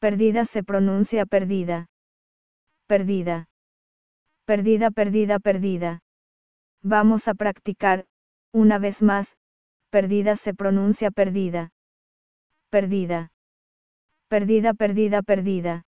Perdida se pronuncia perdida. Perdida. Perdida, perdida, perdida. Vamos a practicar, una vez más, perdida se pronuncia perdida. Perdida. Perdida, perdida, perdida.